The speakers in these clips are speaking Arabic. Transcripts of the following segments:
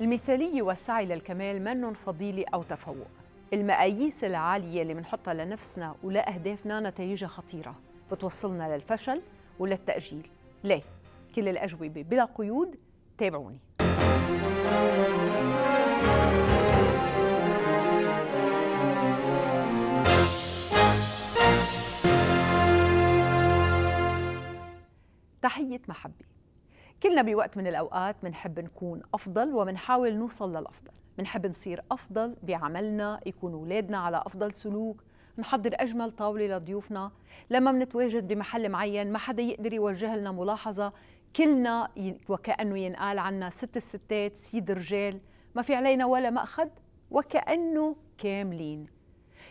المثالية والسعي للكمال منن فضيلة أو تفوق المقاييس العالية اللي منحطها لنفسنا ولأهدافنا نتائجها خطيرة بتوصلنا للفشل وللتأجيل ليه؟ كل الأجوبة بلا قيود تابعوني تحية محبة كلنا بوقت من الأوقات بنحب نكون أفضل وبنحاول نوصل للأفضل بنحب نصير أفضل بعملنا يكون أولادنا على أفضل سلوك نحضر أجمل طاولة لضيوفنا لما منتواجد بمحل معين ما حدا يقدر يوجه لنا ملاحظة كلنا وكأنه ينقال عنا ست الستات سيد رجال ما في علينا ولا مأخذ وكأنه كاملين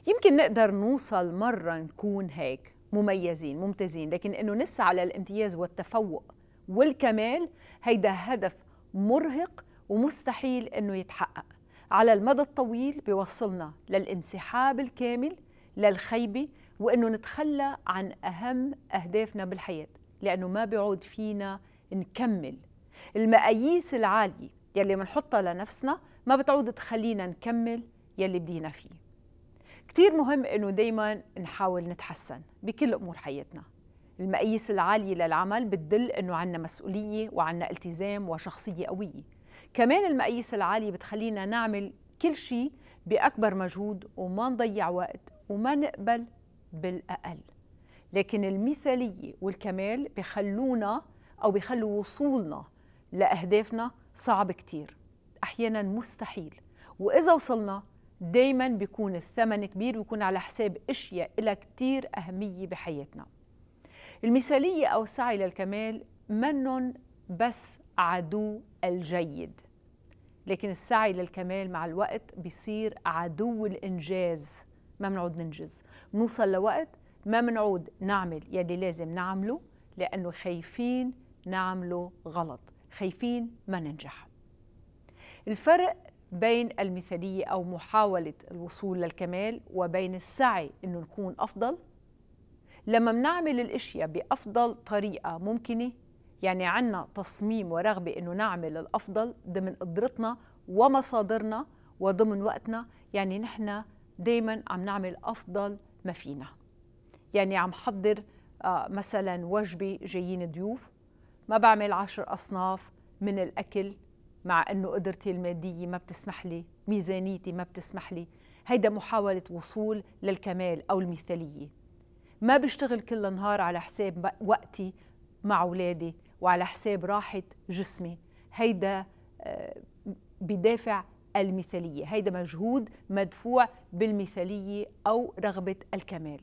يمكن نقدر نوصل مرة نكون هيك مميزين ممتازين لكن أنه نسعى للامتياز والتفوق والكمال هيدا هدف مرهق ومستحيل انه يتحقق على المدى الطويل بيوصلنا للانسحاب الكامل للخيبه وانه نتخلى عن اهم اهدافنا بالحياه لانه ما بيعود فينا نكمل المقاييس العاليه يلي بنحطها لنفسنا ما بتعود تخلينا نكمل يلي بدينا فيه كتير مهم انه دايما نحاول نتحسن بكل امور حياتنا المقاييس العالية للعمل بتدل أنه عنا مسؤولية وعنا التزام وشخصية قوية كمان المقاييس العالية بتخلينا نعمل كل شيء بأكبر مجهود وما نضيع وقت وما نقبل بالأقل لكن المثالية والكمال بخلونا أو بخلوا وصولنا لأهدافنا صعب كتير أحيانا مستحيل وإذا وصلنا دايما بيكون الثمن كبير ويكون على حساب أشياء لها كتير أهمية بحياتنا المثالية أو السعي للكمال منن بس عدو الجيد لكن السعي للكمال مع الوقت بيصير عدو الإنجاز ما منعود ننجز منوصل لوقت ما منعود نعمل يلي لازم نعمله لأنه خايفين نعمله غلط خايفين ما ننجح الفرق بين المثالية أو محاولة الوصول للكمال وبين السعي أنه نكون أفضل لما بنعمل الاشياء بافضل طريقه ممكنه يعني عنا تصميم ورغبه انه نعمل الافضل ضمن قدرتنا ومصادرنا وضمن وقتنا يعني نحن دائما عم نعمل افضل ما فينا يعني عم حضر آه، مثلا وجبه جايين ضيوف ما بعمل عشر اصناف من الاكل مع انه قدرتي الماديه ما بتسمح لي ميزانيتي ما بتسمح لي هيدا محاوله وصول للكمال او المثاليه ما بشتغل كل النهار على حساب وقتي مع أولادي وعلى حساب راحة جسمي هيدا آه، بدافع المثالية هيدا مجهود مدفوع بالمثالية أو رغبة الكمال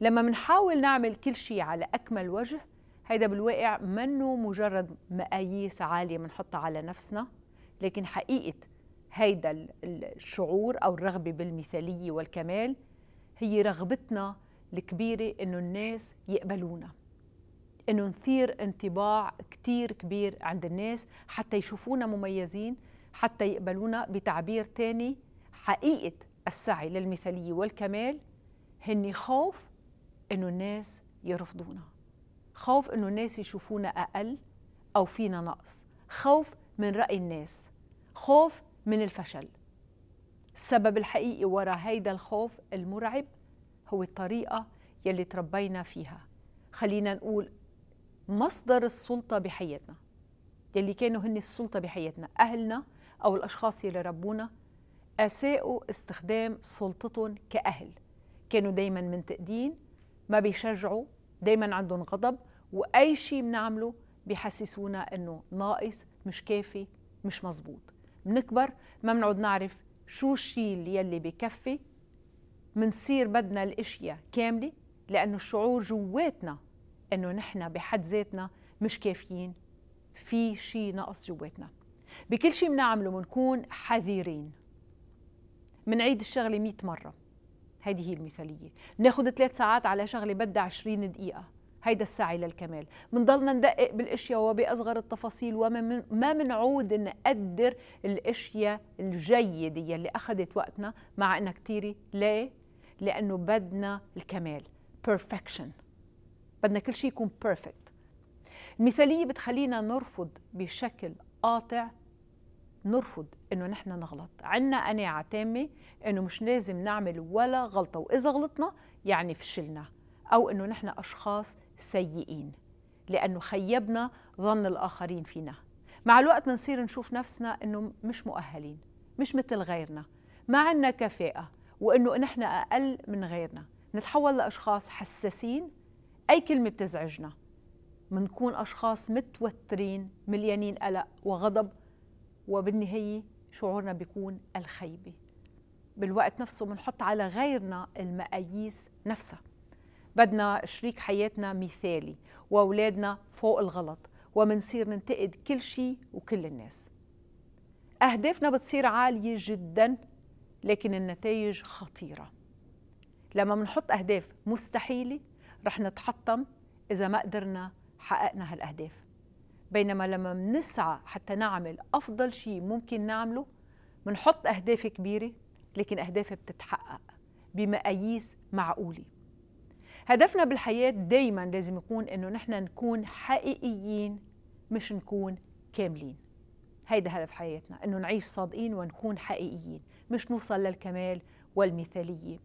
لما منحاول نعمل كل شيء على أكمل وجه هيدا بالواقع منه مجرد مقاييس عالية بنحطها على نفسنا لكن حقيقة هيدا الشعور أو الرغبة بالمثالية والكمال هي رغبتنا الكبيرة إنه الناس يقبلونا إنه نثير انطباع كتير كبير عند الناس حتى يشوفونا مميزين حتى يقبلونا بتعبير تاني حقيقة السعي للمثالية والكمال هن خوف إنه الناس يرفضونا خوف إنه الناس يشوفونا أقل أو فينا نقص خوف من رأي الناس خوف من الفشل السبب الحقيقي وراء هيدا الخوف المرعب هو الطريقة يلي تربينا فيها خلينا نقول مصدر السلطة بحياتنا يلي كانوا هن السلطة بحياتنا أهلنا أو الأشخاص يلي ربونا أساءوا استخدام سلطتهم كأهل كانوا دايما منتقدين ما بيشجعوا دايما عندهم غضب وأي شيء بنعمله بيحسسونا أنه ناقص مش كافي مش مزبوط بنكبر ما بنعود نعرف شو الشيء يلي بكفي منصير بدنا الاشياء كامله لانه الشعور جواتنا انه نحن بحد ذاتنا مش كافيين في شيء نقص جواتنا بكل شيء بنعمله بنكون حذرين بنعيد الشغله 100 مره هذه هي المثاليه بناخذ ثلاث ساعات على شغله بدها 20 دقيقه هيدا السعي للكمال بنضلنا ندقق بالاشياء وباصغر التفاصيل وما ما بنعود نقدر الاشياء الجيده يلي اخذت وقتنا مع انها كثيره ليه لأنه بدنا الكمال perfection بدنا كل شيء يكون perfect المثالية بتخلينا نرفض بشكل قاطع نرفض انه نحن نغلط عنا قناعة تامة انه مش لازم نعمل ولا غلطة واذا غلطنا يعني فشلنا او انه نحن اشخاص سيئين لانه خيبنا ظن الاخرين فينا مع الوقت بنصير نشوف نفسنا انه مش مؤهلين مش مثل غيرنا ما عنا كفاءة وانه نحن اقل من غيرنا نتحول لاشخاص حساسين اي كلمه بتزعجنا منكون اشخاص متوترين مليانين قلق وغضب وبالنهايه شعورنا بيكون الخيبه بالوقت نفسه بنحط على غيرنا المقاييس نفسها بدنا شريك حياتنا مثالي واولادنا فوق الغلط ومنصير ننتقد كل شيء وكل الناس اهدافنا بتصير عاليه جدا لكن النتائج خطيره لما بنحط اهداف مستحيله رح نتحطم اذا ما قدرنا حققنا هالاهداف بينما لما بنسعى حتى نعمل افضل شيء ممكن نعمله بنحط اهداف كبيره لكن اهدافها بتتحقق بمقاييس معقوله هدفنا بالحياه دائما لازم يكون انه نحن نكون حقيقيين مش نكون كاملين هيدا هدف حياتنا انه نعيش صادقين ونكون حقيقيين مش نوصل للكمال والمثالية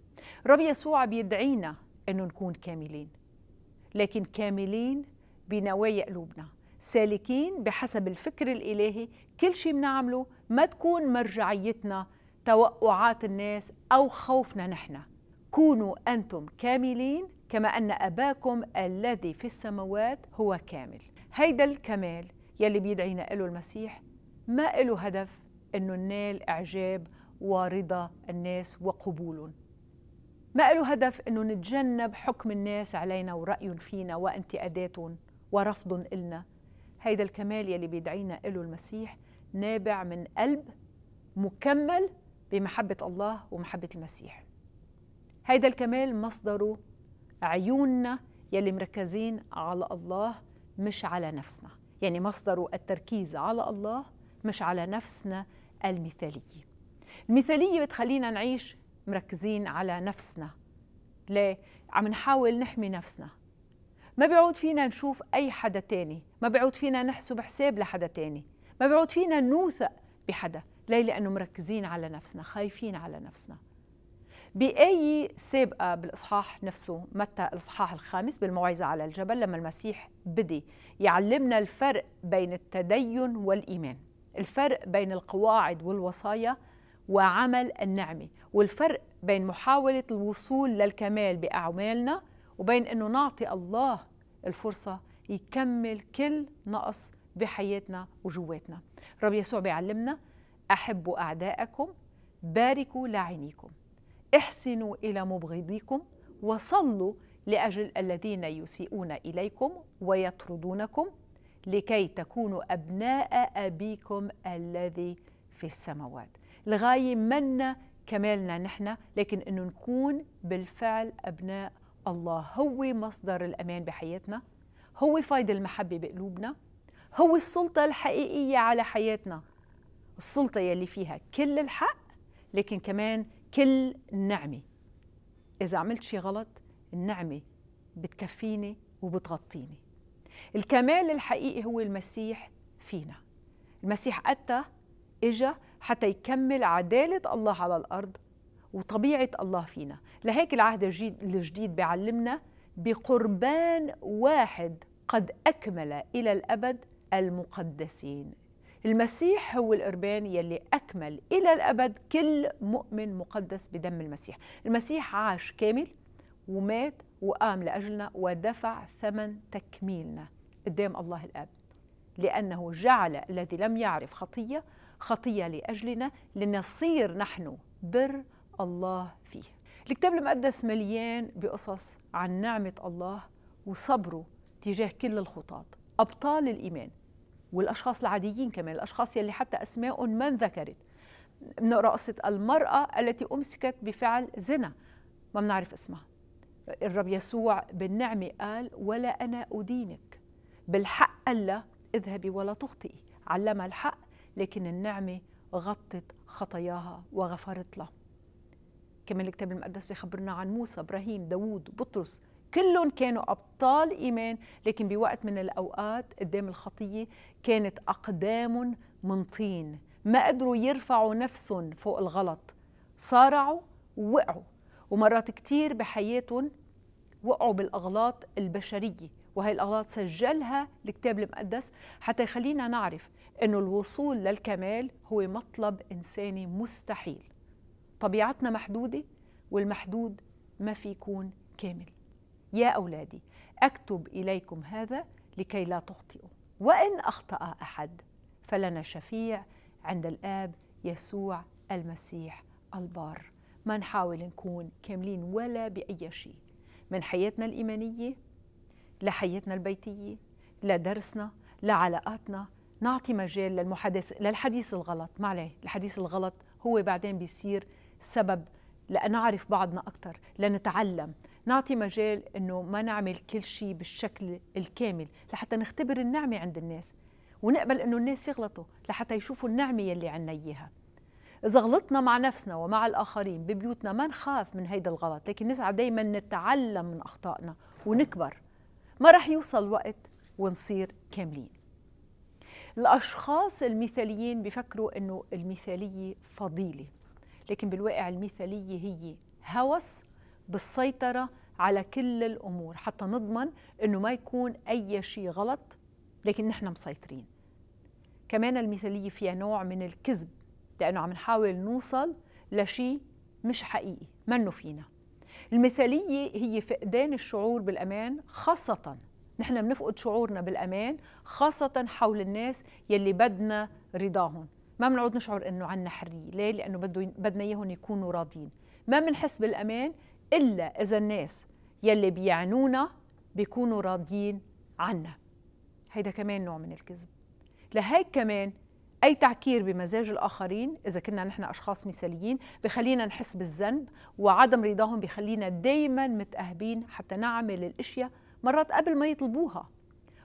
رب يسوع بيدعينا أنه نكون كاملين لكن كاملين بنوايا قلوبنا سالكين بحسب الفكر الإلهي كل شيء بنعمله ما تكون مرجعيتنا توقعات الناس أو خوفنا نحن كونوا أنتم كاملين كما أن أباكم الذي في السماوات هو كامل هيدا الكمال يلي بيدعينا له المسيح ما له هدف أنه ننال إعجاب ورضا الناس وقبولهم ما له هدف انه نتجنب حكم الناس علينا ورأيهم فينا وانتقاداتهم ورفضهم إلنا هيدا الكمال يلي بيدعينا إله المسيح نابع من قلب مكمل بمحبة الله ومحبة المسيح هيدا الكمال مصدره عيوننا يلي مركزين على الله مش على نفسنا يعني مصدره التركيز على الله مش على نفسنا المثاليه المثالية بتخلينا نعيش مركزين على نفسنا ليه؟ عم نحاول نحمي نفسنا ما بيعود فينا نشوف أي حدا تاني ما بيعود فينا نحسب حساب لحدا تاني ما بيعود فينا نوثق بحدا ليه؟ لأنه مركزين على نفسنا خايفين على نفسنا بآية سابقة بالإصحاح نفسه متى الإصحاح الخامس بالموعظة على الجبل لما المسيح بدي يعلمنا الفرق بين التدين والإيمان الفرق بين القواعد والوصايا وعمل النعمة والفرق بين محاولة الوصول للكمال بأعمالنا وبين أنه نعطي الله الفرصة يكمل كل نقص بحياتنا وجواتنا رب يسوع بيعلمنا أحبوا أعداءكم باركوا لاعينيكم احسنوا إلى مبغضيكم وصلوا لأجل الذين يسيئون إليكم ويطردونكم لكي تكونوا أبناء أبيكم الذي في السماوات الغايه منا كمالنا نحن لكن أنه نكون بالفعل أبناء الله هو مصدر الأمان بحياتنا هو فايد المحبة بقلوبنا هو السلطة الحقيقية على حياتنا السلطة يلي فيها كل الحق لكن كمان كل النعمة إذا عملت شي غلط النعمة بتكفيني وبتغطيني الكمال الحقيقي هو المسيح فينا المسيح أتى إجا حتى يكمل عدالة الله على الأرض وطبيعة الله فينا لهيك العهد الجديد بيعلمنا بقربان واحد قد أكمل إلى الأبد المقدسين المسيح هو القربان يلي أكمل إلى الأبد كل مؤمن مقدس بدم المسيح المسيح عاش كامل ومات وقام لأجلنا ودفع ثمن تكميلنا قدام الله الأب لأنه جعل الذي لم يعرف خطية خطية لأجلنا لنصير نحن بر الله فيه الكتاب المقدس مليان بقصص عن نعمة الله وصبره تجاه كل الخطاة أبطال الإيمان والأشخاص العاديين كمان الأشخاص يلي حتى أسماء من ذكرت بنقرأ قصة المرأة التي أمسكت بفعل زنا ما بنعرف اسمها الرب يسوع بالنعمة قال ولا أنا أدينك بالحق قال اذهبي ولا تخطئي علمها الحق لكن النعمة غطت خطاياها وغفرت له كمان الكتاب المقدس بيخبرنا عن موسى إبراهيم داوود بطرس كلهم كانوا أبطال إيمان لكن بوقت من الأوقات قدام الخطية كانت اقدام من طين ما قدروا يرفعوا نفسهم فوق الغلط صارعوا ووقعوا ومرات كتير بحياتهم وقعوا بالأغلاط البشرية وهي الأغلاط سجلها الكتاب المقدس حتى يخلينا نعرف أنه الوصول للكمال هو مطلب إنساني مستحيل طبيعتنا محدودة والمحدود ما في يكون كامل يا أولادي أكتب إليكم هذا لكي لا تخطئوا وإن أخطأ أحد فلنا شفيع عند الآب يسوع المسيح البار ما نحاول نكون كاملين ولا بأي شيء من حياتنا الإيمانية لحياتنا البيتية لدرسنا لعلاقاتنا نعطي مجال للمحادث للحديث الغلط ما عليه الحديث الغلط هو بعدين بيصير سبب لنعرف بعضنا أكثر لنتعلم نعطي مجال أنه ما نعمل كل شيء بالشكل الكامل لحتى نختبر النعمة عند الناس ونقبل أنه الناس يغلطوا لحتى يشوفوا النعمة اللي عنا إياها إذا غلطنا مع نفسنا ومع الآخرين ببيوتنا ما نخاف من هيدا الغلط لكن نسعى دايما نتعلم من أخطائنا ونكبر ما رح يوصل وقت ونصير كاملين الأشخاص المثاليين بفكروا أنه المثالية فضيلة لكن بالواقع المثالية هي هوس بالسيطرة على كل الأمور حتى نضمن أنه ما يكون أي شيء غلط لكن نحن مسيطرين كمان المثالية فيها نوع من الكذب لأنه عم نحاول نوصل لشيء مش حقيقي منه فينا المثالية هي فقدان الشعور بالأمان خاصة نحن بنفقد شعورنا بالأمان خاصة حول الناس يلي بدنا رضاهم ما بنعود نشعر انه عنا حريه، ليه؟ لانه بده بدنا اياهم يكونوا راضيين، ما بنحس بالامان الا اذا الناس يلي بيعنونا بيكونوا راضيين عنا. هيدا كمان نوع من الكذب. لهيك كمان أي تعكير بمزاج الآخرين إذا كنا نحن أشخاص مثاليين بخلينا نحس بالذنب وعدم رضاهم بخلينا دايما متأهبين حتى نعمل الأشياء مرات قبل ما يطلبوها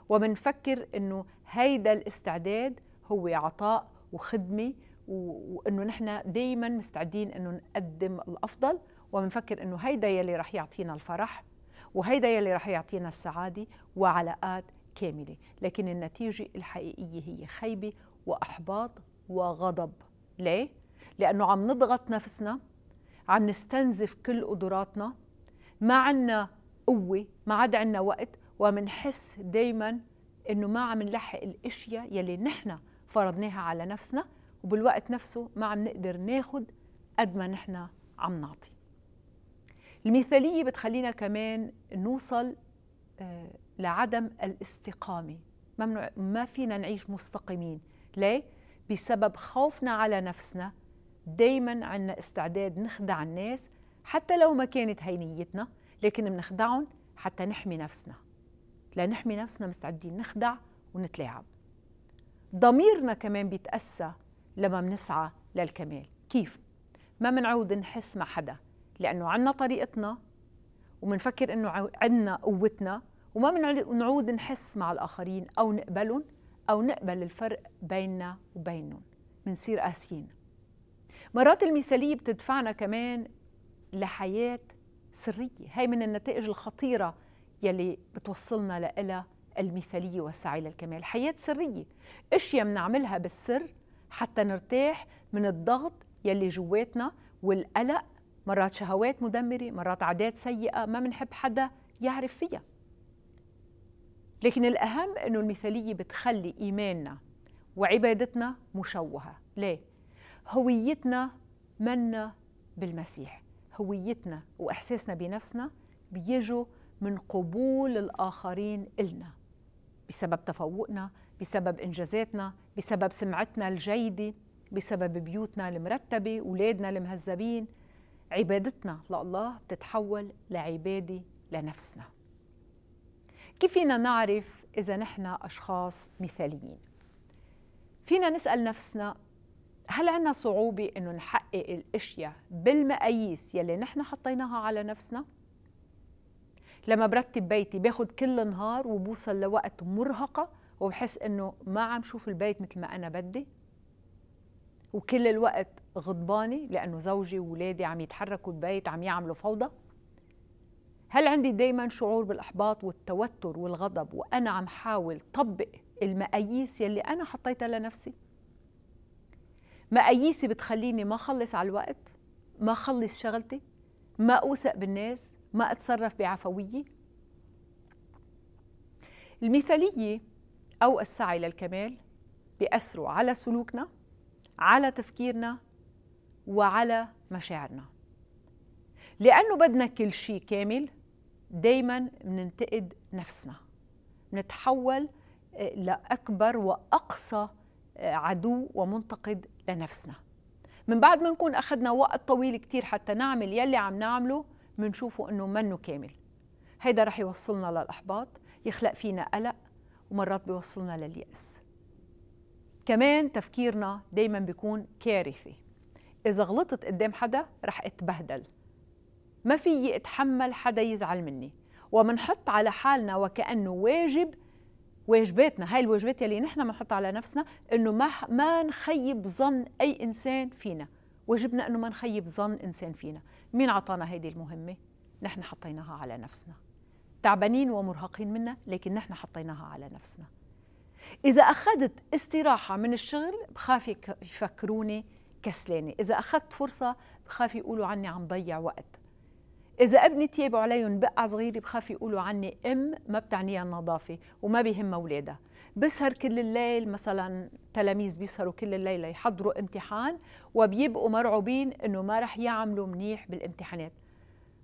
وبنفكر إنه هيدا الاستعداد هو عطاء وخدمة وإنه نحن دايما مستعدين إنه نقدم الأفضل وبنفكر إنه هيدا يلي رح يعطينا الفرح وهيدا يلي رح يعطينا السعادة وعلاقات كاملة لكن النتيجة الحقيقية هي خيبة واحباط وغضب ليه لانه عم نضغط نفسنا عم نستنزف كل قدراتنا ما عنا قوه ما عاد عنا وقت ومنحس دايما انه ما عم نلحق الاشياء يلي نحن فرضناها على نفسنا وبالوقت نفسه ما عم نقدر ناخد قد ما نحن عم نعطي المثالية بتخلينا كمان نوصل آه، لعدم الاستقامة ممنوع ما فينا نعيش مستقيمين ليه؟ بسبب خوفنا على نفسنا دايما عندنا استعداد نخدع الناس حتى لو ما كانت هي نيتنا لكن بنخدعهم حتى نحمي نفسنا لنحمي نفسنا مستعدين نخدع ونتلاعب ضميرنا كمان بيتأسى لما بنسعى للكمال كيف؟ ما منعود نحس مع حدا لأنه عنا طريقتنا ومنفكر أنه عنا قوتنا وما منعود نحس مع الآخرين أو نقبلهم أو نقبل الفرق بيننا وبينهم منصير قاسيين مرات المثالية بتدفعنا كمان لحياة سرية هاي من النتائج الخطيرة يلي بتوصلنا لإلها المثالية والسعي للكمال حياة سرية أشياء بنعملها بالسر حتى نرتاح من الضغط يلي جواتنا والقلق مرات شهوات مدمرة مرات عادات سيئة ما بنحب حدا يعرف فيها لكن الأهم أنه المثالية بتخلي إيماننا وعبادتنا مشوهة ليه؟ هويتنا منا بالمسيح هويتنا وإحساسنا بنفسنا بيجوا من قبول الآخرين إلنا بسبب تفوقنا بسبب إنجازاتنا بسبب سمعتنا الجيدة بسبب بيوتنا المرتبة أولادنا المهذبين عبادتنا لله بتتحول لعبادة لنفسنا كيف فينا نعرف إذا نحن أشخاص مثاليين؟ فينا نسأل نفسنا هل عندنا صعوبة إنه نحقق الأشياء بالمقاييس يلي نحن حطيناها على نفسنا؟ لما برتب بيتي باخد كل النهار وبوصل لوقت مرهقة وبحس إنه ما عم شوف البيت مثل ما أنا بدي وكل الوقت غضبانة لأنه زوجي وولادي عم يتحركوا البيت عم يعملوا فوضى هل عندي دايما شعور بالاحباط والتوتر والغضب وانا عم حاول طبق المقاييس يلي انا حطيتها لنفسي مقاييسي بتخليني ما اخلص على الوقت ما اخلص شغلتي ما اوثق بالناس ما اتصرف بعفويه المثاليه او السعي للكمال بياثروا على سلوكنا على تفكيرنا وعلى مشاعرنا لأنه بدنا كل شيء كامل دايما بننتقد نفسنا بنتحول آه، لأكبر وأقصى آه، عدو ومنتقد لنفسنا من بعد ما نكون أخذنا وقت طويل كتير حتى نعمل يلي عم نعمله منشوفه أنه منه كامل هيدا رح يوصلنا للإحباط يخلق فينا قلق ومرات بيوصلنا لليأس كمان تفكيرنا دايما بيكون كارثي إذا غلطت قدام حدا رح أتبهدل ما في اتحمل حدا يزعل مني ومنحط على حالنا وكأنه واجب واجباتنا هاي الواجبات يلي نحن بنحطها على نفسنا انه ما ما نخيب ظن اي انسان فينا واجبنا انه ما نخيب ظن انسان فينا مين عطانا هيدي المهمه نحن حطيناها على نفسنا تعبانين ومرهقين منها لكن نحن حطيناها على نفسنا اذا اخذت استراحه من الشغل بخاف يفكروني كسلانه اذا اخذت فرصه بخاف يقولوا عني عم ضيع وقت إذا ابني تيابه عليهم بقع صغيرة بخاف يقولوا عني أم ما بتعنيها النظافة وما بيهمها أولادها بسهر كل الليل مثلا تلاميذ بيسهروا كل الليل يحضروا امتحان وبيبقوا مرعوبين إنه ما رح يعملوا منيح بالامتحانات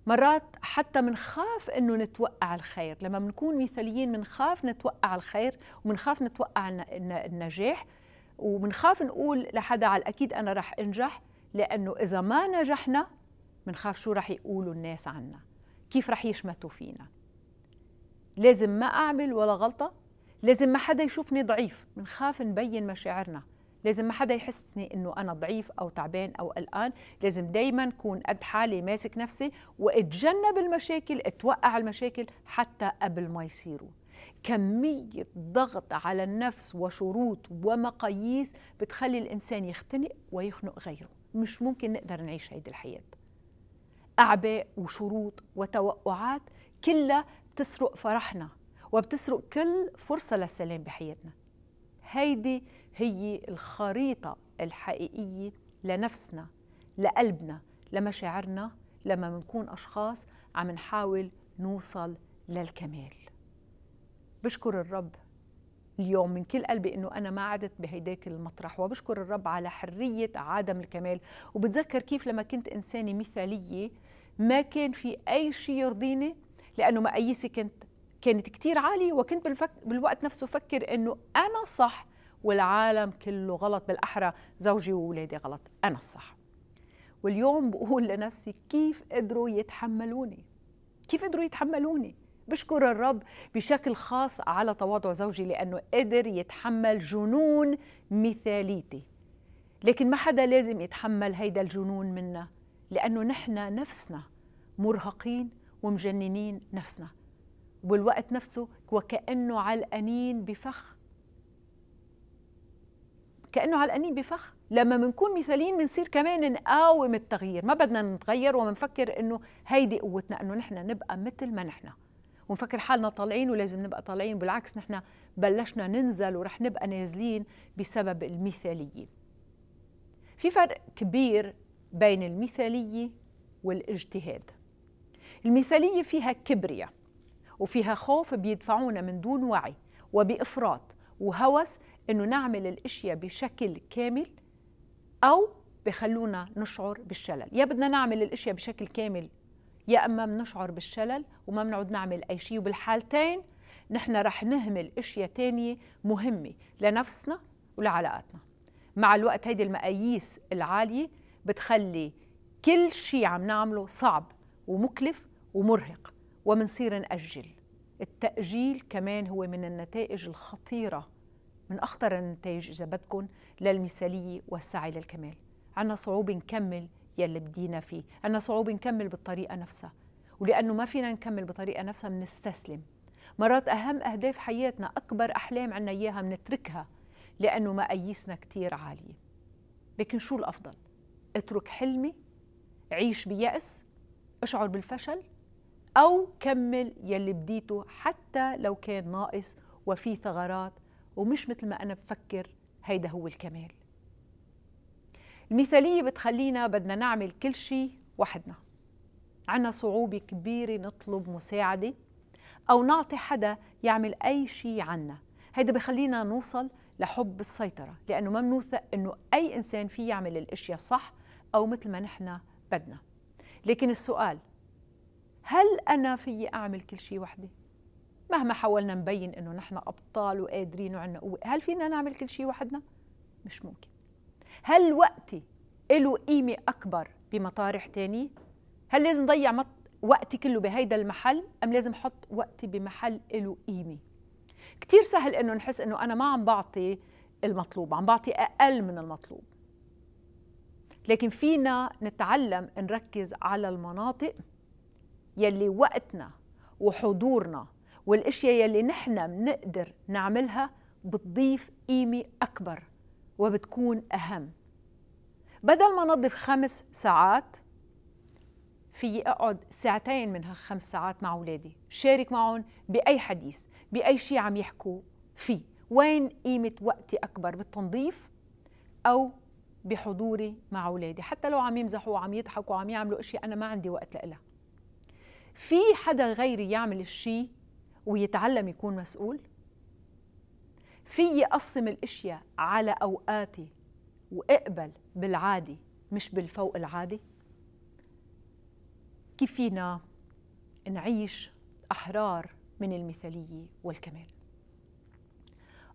مرات حتى منخاف انه نتوقع الخير لما بنكون مثاليين منخاف نتوقع الخير ومنخاف نتوقع النجاح ومنخاف نقول لحدا على الاكيد انا رح انجح لانه اذا ما نجحنا بنخاف شو رح يقولوا الناس عنا كيف رح يشمتوا فينا لازم ما أعمل ولا غلطة لازم ما حدا يشوفني ضعيف بنخاف نبين مشاعرنا لازم ما حدا يحسني انه انا ضعيف او تعبان او قلقان لازم دايما كون قد حالي ماسك نفسي واتجنب المشاكل اتوقع المشاكل حتى قبل ما يصيروا كمية ضغط على النفس وشروط ومقاييس بتخلي الإنسان يختنق ويخنق غيره مش ممكن نقدر نعيش هيدي الحياة أعباء وشروط وتوقعات كلها بتسرق فرحنا وبتسرق كل فرصة للسلام بحياتنا هيدي هي الخريطة الحقيقية لنفسنا لقلبنا لمشاعرنا لما منكون أشخاص عم نحاول نوصل للكمال بشكر الرب اليوم من كل قلبي انه انا ما عدت بهيداك المطرح وبشكر الرب على حريه عدم الكمال وبتذكر كيف لما كنت انسانه مثاليه ما كان في أي شيء يرضيني لأنه مقاييسي كانت كانت كتير عالية وكنت بالوقت نفسه فكر إنه أنا صح والعالم كله غلط بالأحرى زوجي وولادي غلط أنا الصح واليوم بقول لنفسي كيف قدروا يتحملوني كيف قدروا يتحملوني بشكر الرب بشكل خاص على تواضع زوجي لأنه قدر يتحمل جنون مثاليتي لكن ما حدا لازم يتحمل هيدا الجنون منا لأنه نحن نفسنا مرهقين ومجننين نفسنا والوقت نفسه وكأنه علقانين بفخ كأنه علقانين بفخ لما بنكون مثاليين بنصير كمان نقاوم التغيير ما بدنا نتغير ومنفكر انه هيدي قوتنا انه نحن نبقى مثل ما نحن ونفكر حالنا طالعين ولازم نبقى طالعين بالعكس نحن بلشنا ننزل ورح نبقى نازلين بسبب المثاليين في فرق كبير بين المثالية والاجتهاد المثالية فيها كبرياء وفيها خوف بيدفعونا من دون وعي وبإفراط وهوس إنه نعمل الأشياء بشكل كامل أو بخلونا نشعر بالشلل يا بدنا نعمل الأشياء بشكل كامل يا اما بنشعر بالشلل وما بنعود نعمل اي شيء وبالحالتين نحن رح نهمل اشياء تانية مهمه لنفسنا ولعلاقاتنا مع الوقت هيدي المقاييس العاليه بتخلي كل شيء عم نعمله صعب ومكلف ومرهق ومنصير نأجل التأجيل كمان هو من النتائج الخطيرة من أخطر النتائج إذا بدكم للمثالية والسعي للكمال عنا صعوبة نكمل يلي بدينا فيه عنا صعوبة نكمل بالطريقة نفسها ولأنه ما فينا نكمل بطريقة نفسها منستسلم مرات أهم أهداف حياتنا أكبر أحلام عنا إياها منتركها لأنه مقاييسنا كتير عالية لكن شو الأفضل؟ اترك حلمي عيش بيأس اشعر بالفشل أو كمل يلي بديته حتى لو كان ناقص وفي ثغرات ومش مثل ما أنا بفكر هيدا هو الكمال المثالية بتخلينا بدنا نعمل كل شيء وحدنا عنا صعوبة كبيرة نطلب مساعدة أو نعطي حدا يعمل أي شيء عنا هيدا بخلينا نوصل لحب السيطرة لأنه ما منوثق أنه أي إنسان فيه يعمل الأشياء صح أو مثل ما نحن بدنا لكن السؤال هل أنا فيي أعمل كل شيء وحدي؟ مهما حاولنا نبين إنه نحن أبطال وقادرين وعنا قوة هل فينا نعمل كل شيء وحدنا؟ مش ممكن هل وقتي له قيمة أكبر بمطارح تاني؟ هل لازم ضيع مط... وقتي كله بهيدا المحل أم لازم أحط وقتي بمحل له قيمة؟ كتير سهل إنه نحس إنه أنا ما عم بعطي المطلوب عم بعطي أقل من المطلوب لكن فينا نتعلم نركز على المناطق يلي وقتنا وحضورنا والاشياء يلي نحن بنقدر نعملها بتضيف قيمه اكبر وبتكون اهم بدل ما نضيف خمس ساعات في اقعد ساعتين من هالخمس ساعات مع اولادي شارك معهم باي حديث باي شيء عم يحكوا فيه وين قيمه وقتي اكبر بالتنظيف او بحضوري مع أولادي حتى لو عم يمزحوا وعم يضحكوا وعم يعملوا أشياء أنا ما عندي وقت لها في حدا غيري يعمل الشيء ويتعلم يكون مسؤول في أقسم الأشياء على أوقاتي وأقبل بالعادي مش بالفوق العادي كيف فينا نعيش أحرار من المثالية والكمال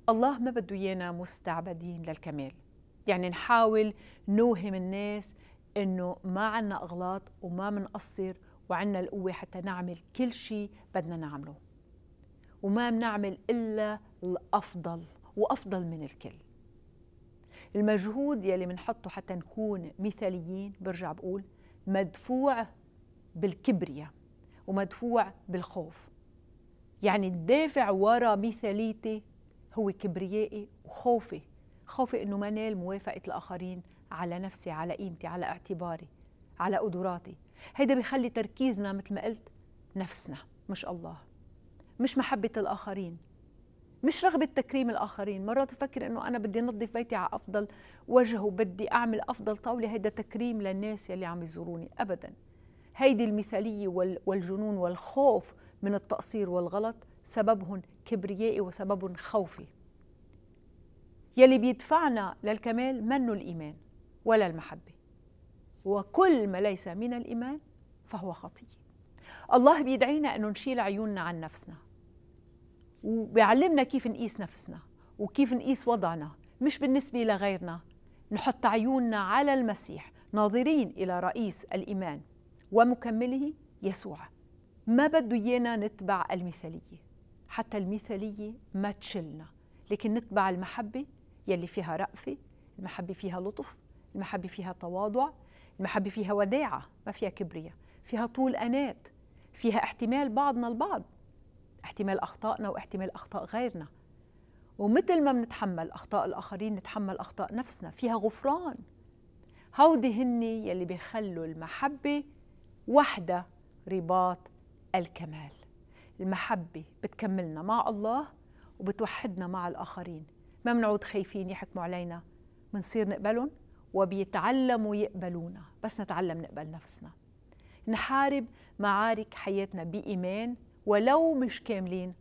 الله ما بده إيانا مستعبدين للكمال يعني نحاول نوهم الناس انه ما عنا اغلاط وما منقصر وعنا القوة حتى نعمل كل شيء بدنا نعمله وما بنعمل إلا الأفضل وأفضل من الكل المجهود يلي بنحطه حتى نكون مثاليين برجع بقول مدفوع بالكبرياء ومدفوع بالخوف يعني الدافع ورا مثاليتي هو كبريائي وخوفي خوفي أنه ما نال موافقة الآخرين على نفسي على قيمتي على اعتباري على قدراتي هيدا بيخلي تركيزنا مثل ما قلت نفسنا مش الله مش محبة الآخرين مش رغبة تكريم الآخرين مرات أفكر أنه أنا بدي نظف بيتي على أفضل وجه وبدي أعمل أفضل طاولة هيدا تكريم للناس يلي عم يزوروني أبدا هيدي المثالية والجنون والخوف من التقصير والغلط سببهم كبريائي وسببهم خوفي يلي بيدفعنا للكمال منه الإيمان ولا المحبة وكل ما ليس من الإيمان فهو خطية الله بيدعينا أنه نشيل عيوننا عن نفسنا وبيعلمنا كيف نقيس نفسنا وكيف نقيس وضعنا مش بالنسبة لغيرنا نحط عيوننا على المسيح ناظرين إلى رئيس الإيمان ومكمله يسوع ما بده إيانا نتبع المثالية حتى المثالية ما تشلنا لكن نتبع المحبة يلي فيها رأفة المحبة فيها لطف المحبة فيها تواضع المحبة فيها وداعة ما فيها كبرية فيها طول أنات فيها احتمال بعضنا البعض احتمال أخطائنا واحتمال أخطاء غيرنا ومثل ما بنتحمل أخطاء الآخرين نتحمل أخطاء نفسنا فيها غفران هودي هني يلي بيخلوا المحبة وحدة رباط الكمال المحبة بتكملنا مع الله وبتوحدنا مع الآخرين ما بنعود خايفين يحكموا علينا بنصير نقبلهم وبيتعلموا يقبلونا بس نتعلم نقبل نفسنا نحارب معارك حياتنا بإيمان ولو مش كاملين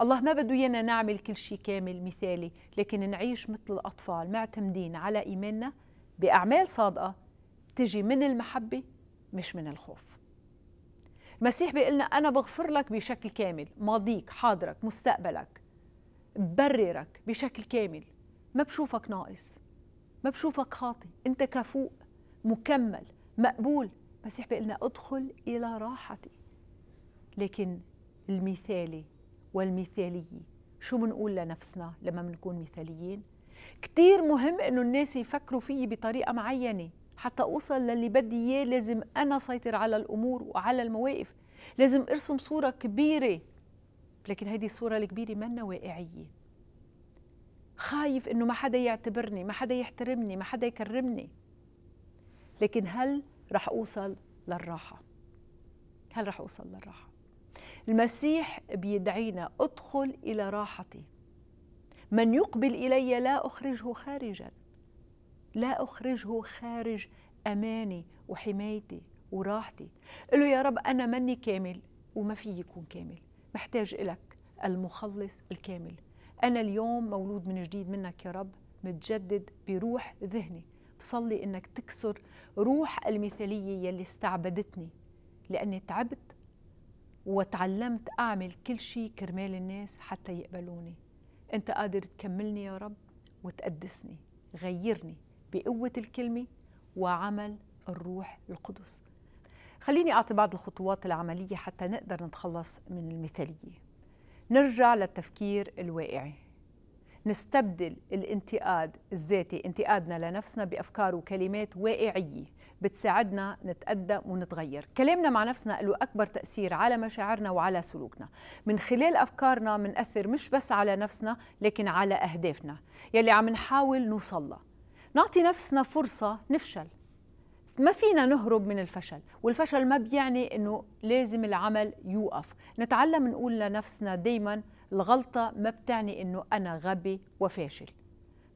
الله ما بده إيانا نعمل كل شيء كامل مثالي لكن نعيش مثل الأطفال معتمدين على إيماننا بأعمال صادقة تجي من المحبة مش من الخوف المسيح بيقول لنا أنا بغفر لك بشكل كامل ماضيك حاضرك مستقبلك ببررك بشكل كامل ما بشوفك ناقص ما بشوفك خاطي انت كفوق مكمل مقبول بس بيقول لنا ادخل الى راحتي لكن المثالي والمثاليه شو بنقول لنفسنا لما بنكون مثاليين كتير مهم انه الناس يفكروا فيي بطريقه معينه حتى اوصل للي بدي اياه لازم انا سيطر على الامور وعلى المواقف لازم ارسم صوره كبيره لكن هيدي الصورة الكبيرة منا واقعية خايف إنه ما حدا يعتبرني ما حدا يحترمني ما حدا يكرمني لكن هل رح أوصل للراحة هل رح أوصل للراحة المسيح بيدعينا أدخل إلى راحتي من يقبل إلي لا أخرجه خارجا لا أخرجه خارج أماني وحمايتي وراحتي قل له يا رب أنا مني كامل وما في يكون كامل محتاج إلك المخلص الكامل أنا اليوم مولود من جديد منك يا رب متجدد بروح ذهني بصلي إنك تكسر روح المثالية يلي استعبدتني لأني تعبت وتعلمت أعمل كل شيء كرمال الناس حتى يقبلوني أنت قادر تكملني يا رب وتقدسني غيرني بقوة الكلمة وعمل الروح القدس خليني أعطي بعض الخطوات العملية حتى نقدر نتخلص من المثالية نرجع للتفكير الواقعي نستبدل الانتقاد الذاتي انتقادنا لنفسنا بأفكار وكلمات واقعية بتساعدنا نتقدم ونتغير كلامنا مع نفسنا له أكبر تأثير على مشاعرنا وعلى سلوكنا من خلال أفكارنا منأثر مش بس على نفسنا لكن على أهدافنا يلي عم نحاول نوصلها نعطي نفسنا فرصة نفشل ما فينا نهرب من الفشل والفشل ما بيعني انه لازم العمل يوقف نتعلم نقول لنفسنا دايما الغلطه ما بتعني انه انا غبي وفاشل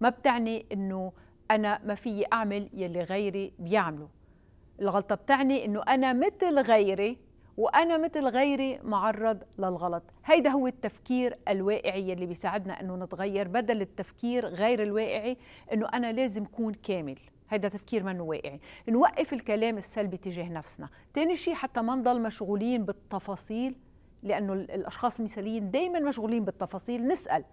ما بتعني انه انا ما فيي اعمل يلي غيري بيعمله الغلطه بتعني انه انا مثل غيري وانا مثل غيري معرض للغلط هيدا هو التفكير الواقعي يلي بيساعدنا انه نتغير بدل التفكير غير الواقعي انه انا لازم كون كامل هيدا تفكير منه واقعي نوقف الكلام السلبي تجاه نفسنا تاني شيء حتى ما نضل مشغولين بالتفاصيل لأنه الأشخاص المثاليين دايما مشغولين بالتفاصيل نسأل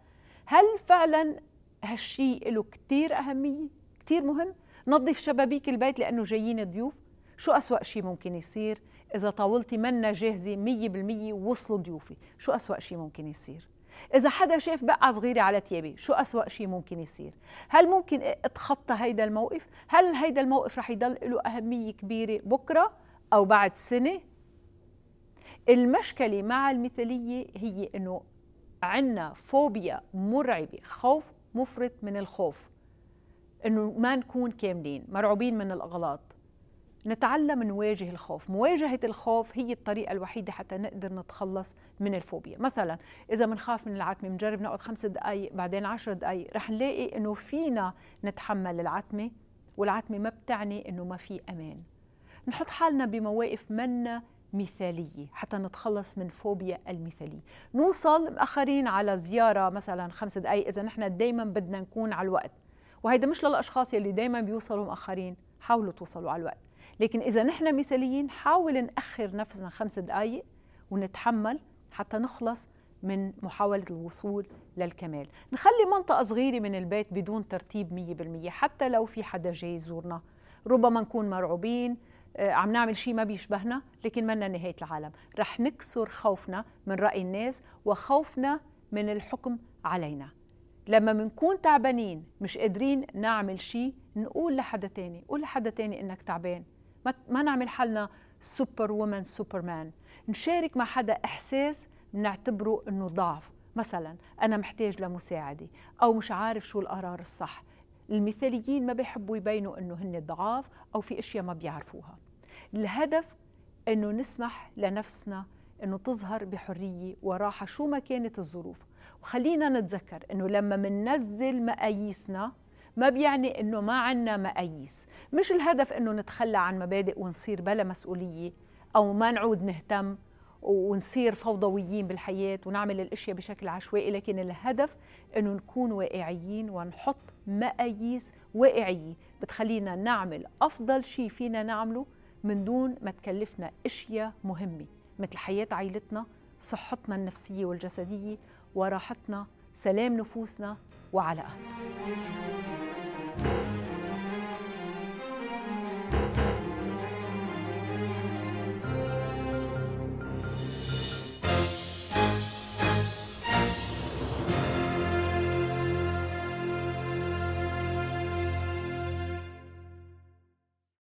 هل فعلا هالشيء له كتير أهمية كتير مهم نظف شبابيك البيت لأنه جايين ضيوف شو أسوأ شيء ممكن يصير إذا طاولتي منا جاهزة مية بالمية وصلوا ضيوفي شو أسوأ شيء ممكن يصير اذا حدا شاف بقعه صغيره على تيابي شو أسوأ شيء ممكن يصير هل ممكن اتخطى هيدا الموقف هل هيدا الموقف رح يضل له اهميه كبيره بكره او بعد سنه المشكله مع المثاليه هي انه عندنا فوبيا مرعبه خوف مفرط من الخوف انه ما نكون كاملين مرعوبين من الاغلاط نتعلم نواجه الخوف مواجهة الخوف هي الطريقة الوحيدة حتى نقدر نتخلص من الفوبيا مثلا إذا بنخاف من العتمة بنجرب نقعد خمس دقايق بعدين عشر دقايق رح نلاقي إنه فينا نتحمل العتمة والعتمة ما بتعني إنه ما في أمان نحط حالنا بمواقف منا مثالية حتى نتخلص من فوبيا المثالية نوصل مأخرين على زيارة مثلا خمس دقايق إذا نحن دايما بدنا نكون على الوقت وهيدا مش للأشخاص يلي دايما بيوصلوا مأخرين حاولوا توصلوا على الوقت لكن إذا نحن مثاليين حاول نأخر نفسنا خمس دقايق ونتحمل حتى نخلص من محاولة الوصول للكمال نخلي منطقة صغيرة من البيت بدون ترتيب 100% حتى لو في حدا جاي يزورنا ربما نكون مرعوبين آه، عم نعمل شيء ما بيشبهنا لكن منا نهاية العالم رح نكسر خوفنا من رأي الناس وخوفنا من الحكم علينا لما منكون تعبانين مش قادرين نعمل شيء نقول لحدا تاني قول لحدا تاني انك تعبان ما, ما نعمل حالنا سوبر وومن سوبر مان نشارك مع حدا إحساس نعتبره أنه ضعف مثلا أنا محتاج لمساعدة أو مش عارف شو القرار الصح المثاليين ما بيحبوا يبينوا أنه هن ضعاف أو في أشياء ما بيعرفوها الهدف أنه نسمح لنفسنا أنه تظهر بحرية وراحة شو ما كانت الظروف وخلينا نتذكر أنه لما مننزل مقاييسنا ما بيعني انه ما عنا مقاييس مش الهدف انه نتخلى عن مبادئ ونصير بلا مسؤوليه او ما نعود نهتم ونصير فوضويين بالحياة ونعمل الأشياء بشكل عشوائي لكن الهدف أنه نكون واقعيين ونحط مقاييس واقعية بتخلينا نعمل أفضل شيء فينا نعمله من دون ما تكلفنا أشياء مهمة مثل حياة عيلتنا صحتنا النفسية والجسدية وراحتنا سلام نفوسنا وعلاقاتنا